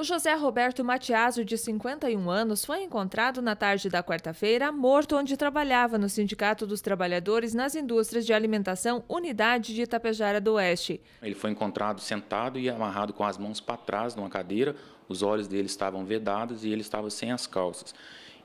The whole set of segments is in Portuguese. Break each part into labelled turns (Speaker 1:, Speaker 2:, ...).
Speaker 1: O José Roberto Matiaso, de 51 anos, foi encontrado na tarde da quarta-feira morto onde trabalhava no Sindicato dos Trabalhadores nas Indústrias de Alimentação Unidade de Itapejara do Oeste.
Speaker 2: Ele foi encontrado sentado e amarrado com as mãos para trás numa cadeira, os olhos dele estavam vedados e ele estava sem as calças.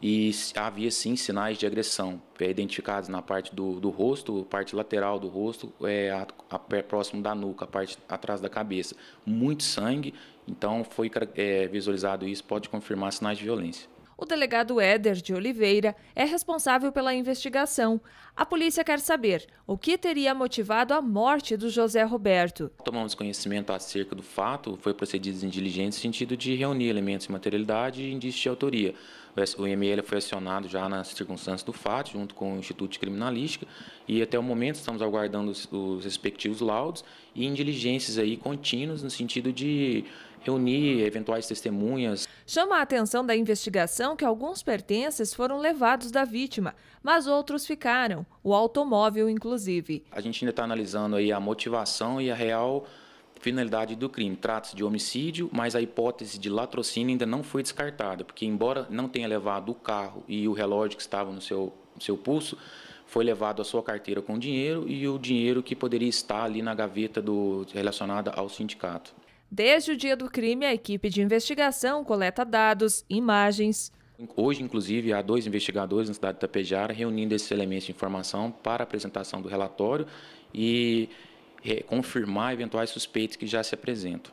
Speaker 2: E havia sim sinais de agressão, eh, identificados na parte do, do rosto, parte lateral do rosto, é, a, a, é, próximo da nuca, a parte atrás da cabeça. Muito sangue então, foi é, visualizado isso, pode confirmar sinais de violência.
Speaker 1: O delegado Éder de Oliveira é responsável pela investigação. A polícia quer saber o que teria motivado a morte do José Roberto.
Speaker 2: Tomamos conhecimento acerca do fato, foi procedido em diligência no sentido de reunir elementos de materialidade e indícios de autoria. O IML foi acionado já nas circunstâncias do fato, junto com o Instituto de Criminalística, e até o momento estamos aguardando os, os respectivos laudos e em diligências aí contínuas no sentido de reunir eventuais testemunhas.
Speaker 1: Chama a atenção da investigação que alguns pertences foram levados da vítima, mas outros ficaram, o automóvel inclusive.
Speaker 2: A gente ainda está analisando aí a motivação e a real finalidade do crime trata-se de homicídio, mas a hipótese de latrocínio ainda não foi descartada, porque embora não tenha levado o carro e o relógio que estavam no seu, seu pulso, foi levado a sua carteira com dinheiro e o dinheiro que poderia estar ali na gaveta do, relacionada ao sindicato.
Speaker 1: Desde o dia do crime, a equipe de investigação coleta dados, imagens.
Speaker 2: Hoje, inclusive, há dois investigadores na cidade de Tapejara reunindo esses elementos de informação para a apresentação do relatório e é, confirmar eventuais suspeitos que já se apresentam.